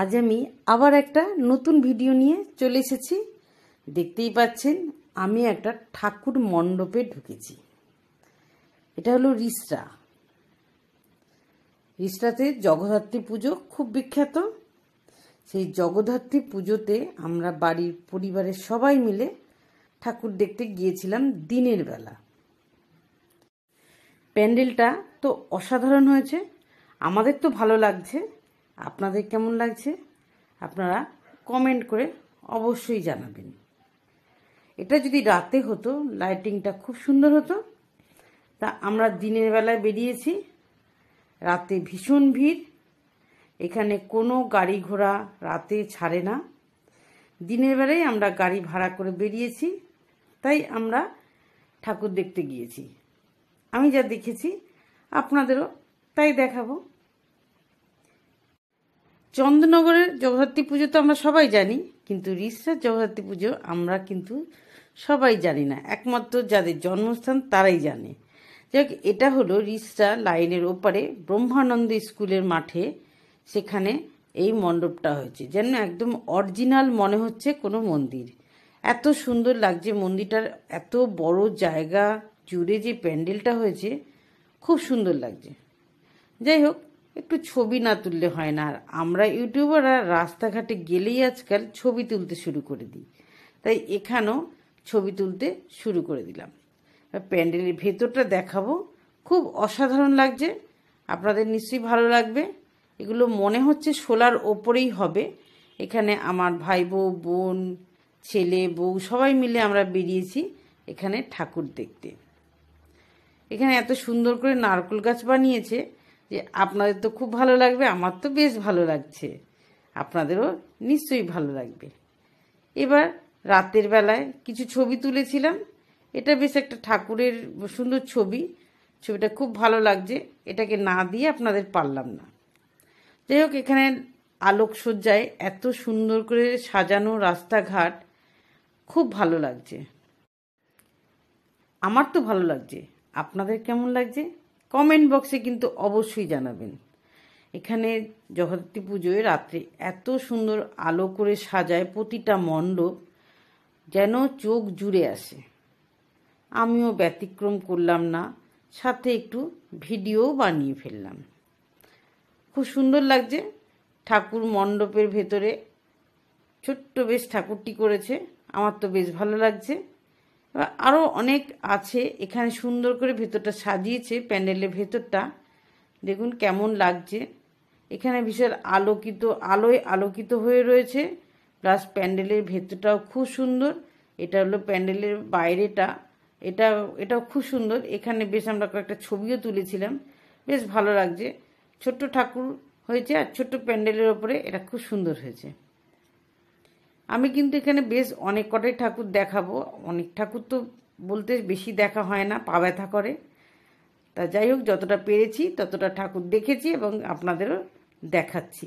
আজ আমি আবার একটা নতুন ভিডিও নিয়ে চলে এসেছি দেখতেই পাচ্ছেন আমি একটা ঠাকুর মণ্ডপে ঢুকেছি এটা হলো রিস্টা রিস্টাতে জগদ্ধাত্রী পুজো খুব বিখ্যাত সেই জগদ্ধাত্রী পুজোতে আমরা বাড়ির পরিবারের সবাই মিলে ঠাকুর দেখতে গিয়েছিলাম দিনের বেলা প্যান্ডেলটা তো অসাধারণ হয়েছে আমাদের তো ভালো লাগছে আপনাদের কেমন লাগছে আপনারা কমেন্ট করে অবশ্যই জানাবেন এটা যদি রাতে হতো লাইটিংটা খুব সুন্দর হতো তা আমরা দিনের বেলায় বেরিয়েছি রাতে ভীষণ ভিড় এখানে কোনো গাড়ি ঘোড়া রাতে ছাড়ে না দিনের বেলায় আমরা গাড়ি ভাড়া করে বেরিয়েছি তাই আমরা ঠাকুর দেখতে গিয়েছি আমি যা দেখেছি আপনাদেরও তাই দেখাবো চন্দ্রনগরের জগদ্ধাত্রী পুজো তো আমরা সবাই জানি কিন্তু রিসার জগদ্ধাত্রী পুজো আমরা কিন্তু সবাই জানি না একমাত্র যাদের জন্মস্থান তারাই জানে যাই এটা হলো রিসরা লাইনের ওপারে ব্রহ্মানন্দ স্কুলের মাঠে সেখানে এই মণ্ডপটা হয়েছে যেন একদম অরিজিনাল মনে হচ্ছে কোনো মন্দির এত সুন্দর লাগছে মন্দিরটার এত বড় জায়গা জুড়ে যে প্যান্ডেলটা হয়েছে খুব সুন্দর লাগছে যাই হোক একটু ছবি না তুললে হয় না আর আমরা ইউটিউবাররা রাস্তাঘাটে গেলেই আজকাল ছবি তুলতে শুরু করে দিই তাই এখানেও ছবি তুলতে শুরু করে দিলাম প্যান্ডেলের ভেতরটা দেখাবো খুব অসাধারণ লাগছে আপনাদের নিশ্চয়ই ভালো লাগবে এগুলো মনে হচ্ছে শোলার ওপরেই হবে এখানে আমার ভাই বউ বোন ছেলে বউ সবাই মিলে আমরা বেরিয়েছি এখানে ঠাকুর দেখতে এখানে এত সুন্দর করে নারকল গাছ বানিয়েছে যে আপনাদের তো খুব ভালো লাগবে আমার তো বেশ ভালো লাগছে আপনাদেরও নিশ্চয়ই ভালো লাগবে এবার রাতের বেলায় কিছু ছবি তুলেছিলাম এটা বেশ একটা ঠাকুরের সুন্দর ছবি ছবিটা খুব ভালো লাগছে এটাকে না দিয়ে আপনাদের পারলাম না যাই হোক এখানে আলোকসজ্জায় এত সুন্দর করে সাজানো রাস্তাঘাট খুব ভালো লাগছে আমার তো ভালো লাগছে আপনাদের কেমন লাগছে কমেন্ট বক্সে কিন্তু অবশ্যই জানাবেন এখানে জগদ্ধাত্রী পুজোয় রাত্রে এত সুন্দর আলো করে সাজায় প্রতিটা মণ্ডপ যেন চোখ জুড়ে আসে আমিও ব্যতিক্রম করলাম না সাথে একটু ভিডিও বানিয়ে ফেললাম খুব সুন্দর লাগছে ঠাকুর মণ্ডপের ভেতরে ছোট্ট বেশ ঠাকুরটি করেছে আমার তো বেশ ভালো লাগছে আরও অনেক আছে এখানে সুন্দর করে ভেতরটা সাজিয়েছে প্যান্ডেলের ভেতরটা দেখুন কেমন লাগছে এখানে বিশাল আলোকিত আলোয় আলোকিত হয়ে রয়েছে প্লাস প্যান্ডেলের ভেতরটাও খুব সুন্দর এটা হলো প্যান্ডেলের বাইরেটা এটা এটাও খুব সুন্দর এখানে বেশ আমরা কয়েকটা ছবিও তুলেছিলাম বেশ ভালো লাগছে ছোট্ট ঠাকুর হয়েছে আর ছোট্ট প্যান্ডেলের ওপরে এটা খুব সুন্দর হয়েছে আমি কিন্তু এখানে বেশ অনেক কটাই ঠাকুর দেখাবো অনেক ঠাকুর তো বলতে বেশি দেখা হয় না পা ব্যথা করে তা যাই হোক যতটা পেরেছি ততটা ঠাকুর দেখেছি এবং আপনাদেরও দেখাচ্ছি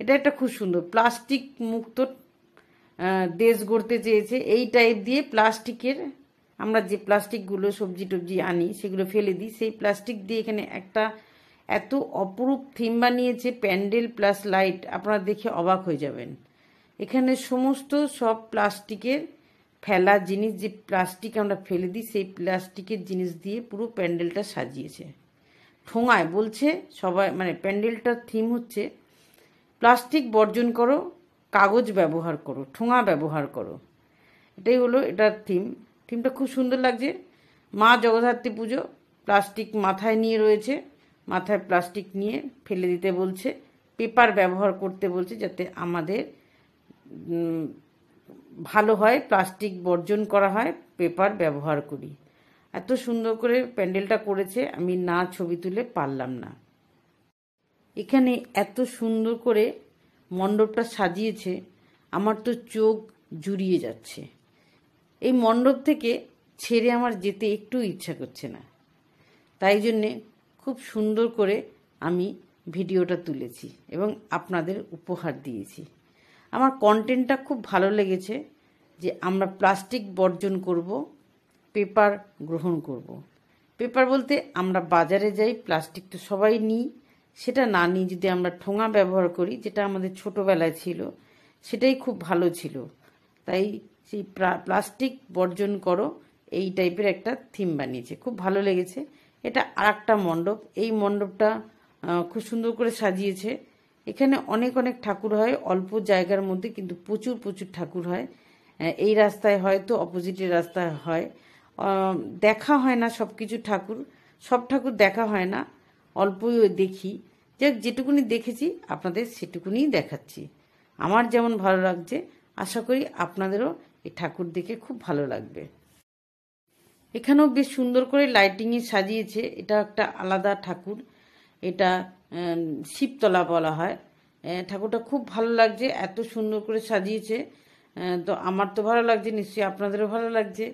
এটা একটা খুব সুন্দর প্লাস্টিক মুক্ত দেশ গড়তে চেয়েছে এই টাইপ দিয়ে প্লাস্টিকের আমরা যে প্লাস্টিকগুলো সবজি টবজি আনি সেগুলো ফেলে দিই সেই প্লাস্টিক দিয়ে এখানে একটা এত অপরূপ থিম বানিয়েছে প্যান্ডেল প্লাস লাইট আপনারা দেখে অবাক হয়ে যাবেন এখানে সমস্ত সব প্লাস্টিকের ফেলা জিনিস যে প্লাস্টিক আমরা ফেলে দিই সেই প্লাস্টিকের জিনিস দিয়ে পুরো প্যান্ডেলটা সাজিয়েছে ঠোঙায় বলছে সবাই মানে প্যান্ডেলটার থিম হচ্ছে প্লাস্টিক বর্জন করো কাগজ ব্যবহার করো ঠোঙা ব্যবহার করো এটাই হলো এটার থিম থিমটা খুব সুন্দর লাগছে মা জগদ্ধাত্রী পুজো প্লাস্টিক মাথায় নিয়ে রয়েছে মাথায় প্লাস্টিক নিয়ে ফেলে দিতে বলছে পেপার ব্যবহার করতে বলছে যাতে আমাদের ভালো হয় প্লাস্টিক বর্জন করা হয় পেপার ব্যবহার করি এত সুন্দর করে প্যান্ডেলটা করেছে আমি না ছবি তুলে পারলাম না এখানে এত সুন্দর করে মণ্ডপটা সাজিয়েছে আমার তো চোখ জুড়িয়ে যাচ্ছে এই মণ্ডপ থেকে ছেড়ে আমার যেতে একটু ইচ্ছা করছে না তাই জন্যে খুব সুন্দর করে আমি ভিডিওটা তুলেছি এবং আপনাদের উপহার দিয়েছি আমার কন্টেন্টটা খুব ভালো লেগেছে যে আমরা প্লাস্টিক বর্জন করব পেপার গ্রহণ করব। পেপার বলতে আমরা বাজারে যাই প্লাস্টিক তো সবাই নিই সেটা না নিই যদি আমরা ঠোঙা ব্যবহার করি যেটা আমাদের ছোটোবেলায় ছিল সেটাই খুব ভালো ছিল তাই সেই প্লাস্টিক বর্জন করো এই টাইপের একটা থিম বানিয়েছে খুব ভালো লেগেছে এটা আর একটা মণ্ডপ এই মণ্ডপটা খুব সুন্দর করে সাজিয়েছে এখানে অনেক অনেক ঠাকুর হয় অল্প জায়গার মধ্যে কিন্তু প্রচুর প্রচুর ঠাকুর হয় এই রাস্তায় হয়তো অপোজিটের রাস্তায় হয় দেখা হয় না সব কিছু ঠাকুর সব ঠাকুর দেখা হয় না অল্পই দেখি যাক যেটুকুনি দেখেছি আপনাদের সেটুকুনি দেখাচ্ছি আমার যেমন ভালো লাগছে আশা করি আপনাদেরও এই ঠাকুর দেখে খুব ভালো লাগবে এখানেও বেশ সুন্দর করে লাইটিংয়ে সাজিয়েছে এটা একটা আলাদা ঠাকুর এটা শিবতলা বলা হয় ঠাকুরটা খুব ভালো লাগছে এত সুন্দর করে সাজিয়েছে তো আমার তো ভালো লাগছে নিশ্চয়ই আপনাদেরও ভালো লাগছে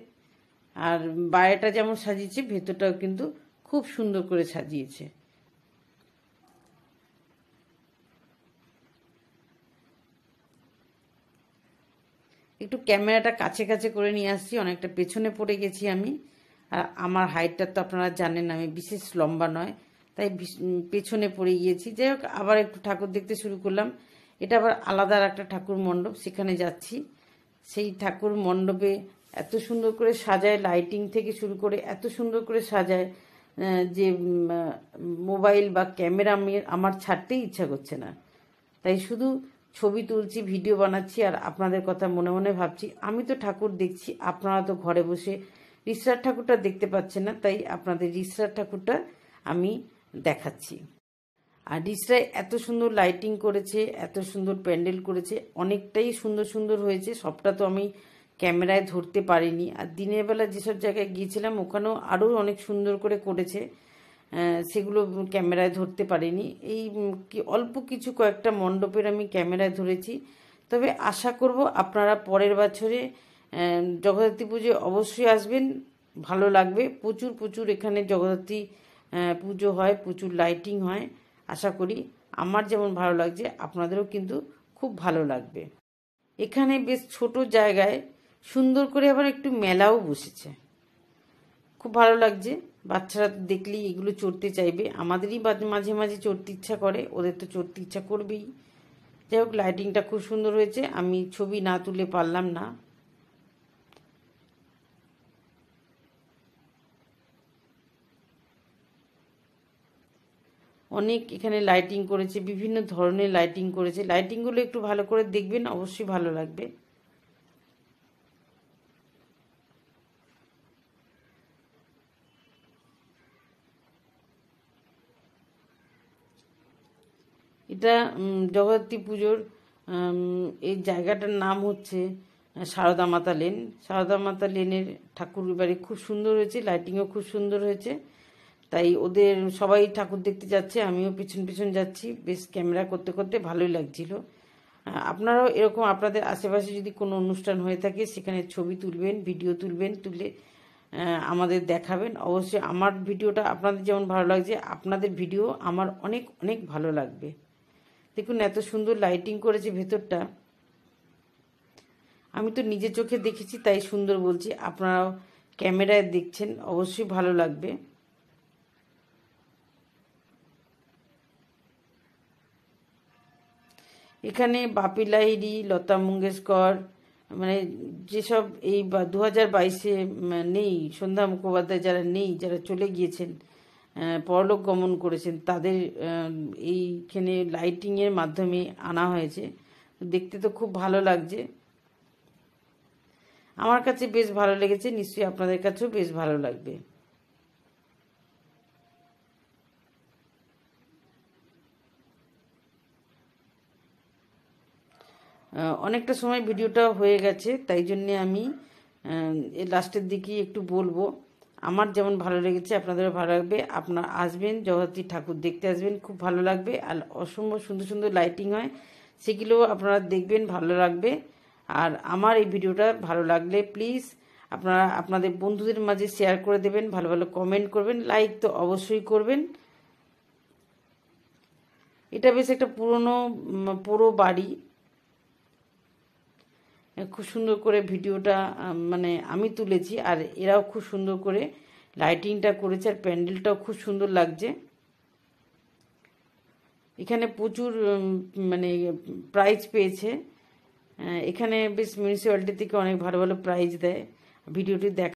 আর বাইরেটা যেমন সাজিয়েছে ভেতরটাও কিন্তু খুব সুন্দর করে সাজিয়েছে একটু ক্যামেরাটা কাছে কাছে করে নিয়ে আসছি অনেকটা পেছনে পড়ে গেছি আমি আর আমার হাইটটা তো আপনারা জানেন আমি বিশেষ লম্বা নয় তাই পেছনে পড়ে গিয়েছি যাই হোক আবার একটু ঠাকুর দেখতে শুরু করলাম এটা আবার আলাদা একটা ঠাকুর মণ্ডপ সেখানে যাচ্ছি সেই ঠাকুর মণ্ডপে এত সুন্দর করে সাজায় লাইটিং থেকে শুরু করে এত সুন্দর করে সাজায় যে মোবাইল বা ক্যামেরা আমার ছাড়তেই ইচ্ছা করছে না তাই শুধু ছবি তুলছি ভিডিও বানাচ্ছি আর আপনাদের কথা মনে মনে ভাবছি আমি তো ঠাকুর দেখছি আপনারা তো ঘরে বসে রিসার ঠাকুরটা দেখতে পাচ্ছেন না তাই আপনাদের রিসার ঠাকুরটা আমি দেখাচ্ছি আর ডিসটায় এত সুন্দর লাইটিং করেছে এত সুন্দর প্যান্ডেল করেছে অনেকটাই সুন্দর সুন্দর হয়েছে সবটা তো আমি ক্যামেরায় ধরতে পারিনি আর দিনের বেলা যেসব জায়গায় গিয়েছিলাম ওখানেও আরও অনেক সুন্দর করে করেছে সেগুলো ক্যামেরায় ধরতে পারিনি এই অল্প কিছু কয়েকটা মণ্ডপের আমি ক্যামেরায় ধরেছি তবে আশা করব আপনারা পরের বছরে জগদ্ধাত্রী পুজোয় অবশ্যই আসবেন ভালো লাগবে প্রচুর প্রচুর এখানে জগদ্ধাত্রী পুজো হয় প্রচুর লাইটিং হয় আশা করি আমার যেমন ভালো লাগছে আপনাদেরও কিন্তু খুব ভালো লাগবে এখানে বেশ ছোট জায়গায় সুন্দর করে আবার একটু মেলাও বসেছে খুব ভালো লাগছে বাচ্চারা দেখলেই এগুলো চড়তে চাইবে আমাদেরই মাঝে মাঝে চড়তে ইচ্ছা করে ওদের তো চড়তে ইচ্ছা করবেই যাই হোক লাইটিংটা খুব সুন্দর হয়েছে আমি ছবি না তুলে পারলাম না অনেক এখানে লাইটিং করেছে বিভিন্ন ধরনের লাইটিং করেছে লাইটিংগুলো একটু ভালো করে দেখবেন অবশ্যই ভালো লাগবে এটা জগদ্ধী পুজোর এই জায়গাটার নাম হচ্ছে সারদা মাতা লেন সারদা মাতা লেনের ঠাকুর বাড়ি খুব সুন্দর হয়েছে লাইটিংও খুব সুন্দর হয়েছে তাই ওদের সবাই ঠাকুর দেখতে যাচ্ছে আমিও পিছন পিছন যাচ্ছি বেশ ক্যামেরা করতে করতে ভালোই লাগছিল আপনারাও এরকম আপনাদের আশেপাশে যদি কোনো অনুষ্ঠান হয়ে থাকে সেখানে ছবি তুলবেন ভিডিও তুলবেন তুলে আমাদের দেখাবেন অবশ্যই আমার ভিডিওটা আপনাদের যেমন ভালো লাগছে আপনাদের ভিডিও আমার অনেক অনেক ভালো লাগবে দেখুন এত সুন্দর লাইটিং করেছে ভেতরটা আমি তো নিজে চোখে দেখেছি তাই সুন্দর বলছি আপনারাও ক্যামেরায় দেখছেন অবশ্যই ভালো লাগবে এখানে বাপি লাহিড়ি লতা মঙ্গেশকর মানে যেসব এই দু হাজার বাইশে নেই সন্ধ্যা মুখোপাধ্যায় যারা নেই যারা চলে গিয়েছেন পরলোক গমন করেছেন তাদের এইখানে লাইটিংয়ের মাধ্যমে আনা হয়েছে দেখতে তো খুব ভালো লাগছে আমার কাছে বেশ ভালো লেগেছে নিশ্চয়ই আপনাদের কাছেও বেশ ভালো লাগবে অনেকটা সময় ভিডিওটা হয়ে গেছে তাই জন্যে আমি লাস্টের দিকেই একটু বলবো আমার যেমন ভালো লেগেছে আপনাদেরও ভালো লাগবে আপনার আসবেন জগদ্ধাত্রী ঠাকুর দেখতে আসবেন খুব ভালো লাগবে আর অসম্ভব সুন্দর সুন্দর লাইটিং হয় সেগুলোও আপনারা দেখবেন ভালো লাগবে আর আমার এই ভিডিওটা ভালো লাগলে প্লিজ আপনারা আপনাদের বন্ধুদের মাঝে শেয়ার করে দেবেন ভালো ভালো কমেন্ট করবেন লাইক তো অবশ্যই করবেন এটা বেশ একটা পুরনো পুরো বাড়ি খুব সুন্দর করে ভিডিওটা মানে আমি তুলেছি আর এরাও খুব সুন্দর করে লাইটিংটা করেছে আর প্যান্ডেলটাও খুব সুন্দর লাগছে এখানে প্রচুর মানে প্রাইজ পেয়েছে এখানে বেশ মিউনিসিপ্যালিটি থেকে অনেক ভালো ভালো প্রাইজ দেয় ভিডিওটি দেখ